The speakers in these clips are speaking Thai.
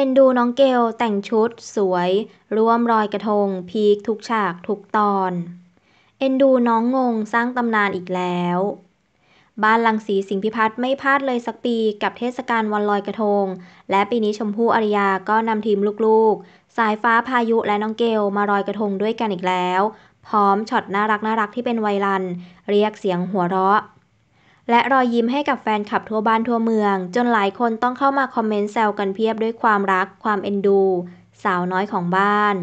เอ็นดูน้องเกลแต่งชุดสวย ร่วมรอยกระทงพีคทุกฉากทุกตอน เอ็นดูน้องงงสร้างตำนานอีกแล้ว บ้านลังสีสิงพิพัฒน์ไม่พลาดเลยสักปีกับเทศกาลวันลอยกระทง และปีนี้ชมพู่อริยาก็นำทีมลูกๆ สายฟ้าพายุและน้องเกลมารอยกระทงด้วยกันอีกแล้ว พร้อมช็อตน่ารักน่ารักที่เป็นไวรัลเรียกเสียงหัวเราะและรอยยิ้มให้กับแฟนคลับทั่วบ้านทั่วเมือง จนหลายคนต้องเข้ามาคอมเมนต์แซวกันเพียบด้วยความรักความเอ็นดู สาวน้อยของบ้าน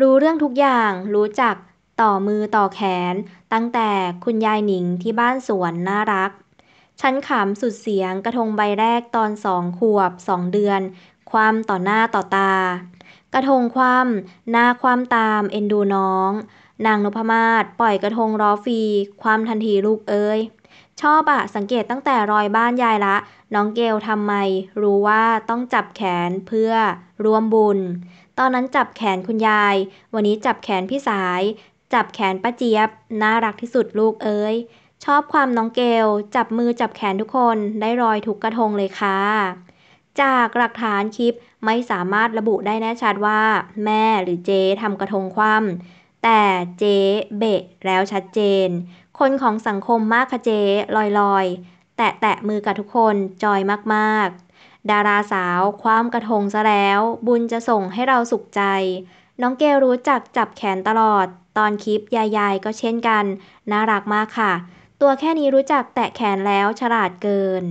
รู้เรื่องทุกอย่างรู้จักต่อมือต่อแขน ตั้งแต่คุณยายหนิงที่บ้านสวน น่ารัก ฉันขำสุดเสียงกระทงใบแรกตอนสองขวบสองเดือน ความต่อหน้าต่อตากระทงความ หน้าความตามเอ็นดูน้อง นางนพมาศปล่อยกระทงรอฟรีความทันทีลูกเอ้ยชอบอะสังเกตตั้งแต่รอยบ้านยายละ น้องเกลทำไมรู้ว่าต้องจับแขนเพื่อรวมบุญ ตอนนั้นจับแขนคุณยาย วันนี้จับแขนพี่สาย จับแขนป้าเจี๊ยบ น่ารักที่สุดลูกเอ้ยชอบความน้องเกลจับมือจับแขนทุกคนได้รอยทุกกระทงเลยค่ะจากหลักฐานคลิปไม่สามารถระบุได้แน่ชัดว่า แม่หรือเจทำกระทงคว่ำแต่เจเบะ แล้วชัดเจน คนของสังคมมากคะเจลอยๆ แตะแตะมือกับทุกคนจอยมากๆ ดาราสาวความกระทงซะแล้ว บุญจะส่งให้เราสุขใจ น้องเกลรู้จักจับแขนตลอด ตอนคลิปยายๆ ก็เช่นกันน่ารักมากค่ะ ตัวแค่นี้รู้จักแตะแขนแล้วฉลาดเกิน